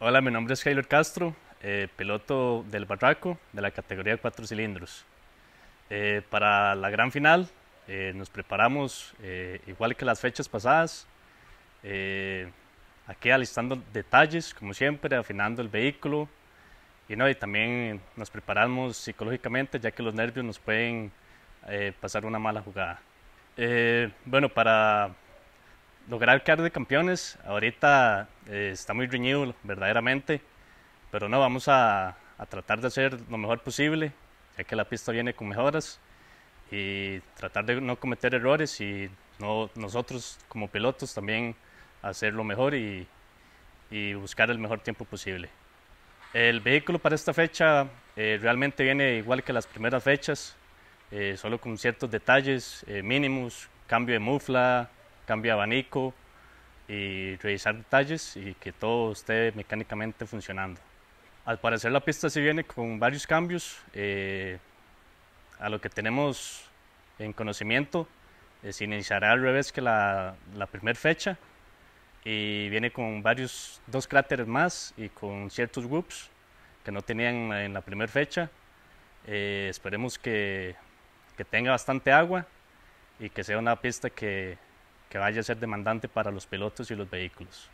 Hola, mi nombre es Taylor Castro, eh, piloto del Barraco de la categoría 4 cilindros. Eh, para la gran final eh, nos preparamos eh, igual que las fechas pasadas, aquí alistando detalles como siempre, afinando el vehículo y, no, y también nos preparamos psicológicamente ya que los nervios nos pueden pasar una mala jugada. bueno, para lograr quedar de campeones. Ahorita eh, está muy reñido, verdaderamente. Pero no, vamos a, tratar de hacer lo mejor posible, ya que la pista viene con mejoras. Y tratar de no cometer errores y nosotros como pilotos también hacer lo mejor y, buscar el mejor tiempo posible. El vehículo para esta fecha eh, realmente viene igual que las primeras fechas, eh, solo con ciertos detalles mínimos, cambio de mufla, cambio de abanico y revisar detalles y que todo esté mecánicamente funcionando. Al parecer la pista se viene con varios cambios. Eh, a lo que tenemos en conocimiento, eh, se iniciará al revés que la, la primera fecha y viene con varios, dos cráteres más y con ciertos whoops que no tenían en la primera fecha. Eh, esperemos que, que tenga bastante agua y que sea una pista que, que vaya a ser demandante para los pilotos y los vehículos.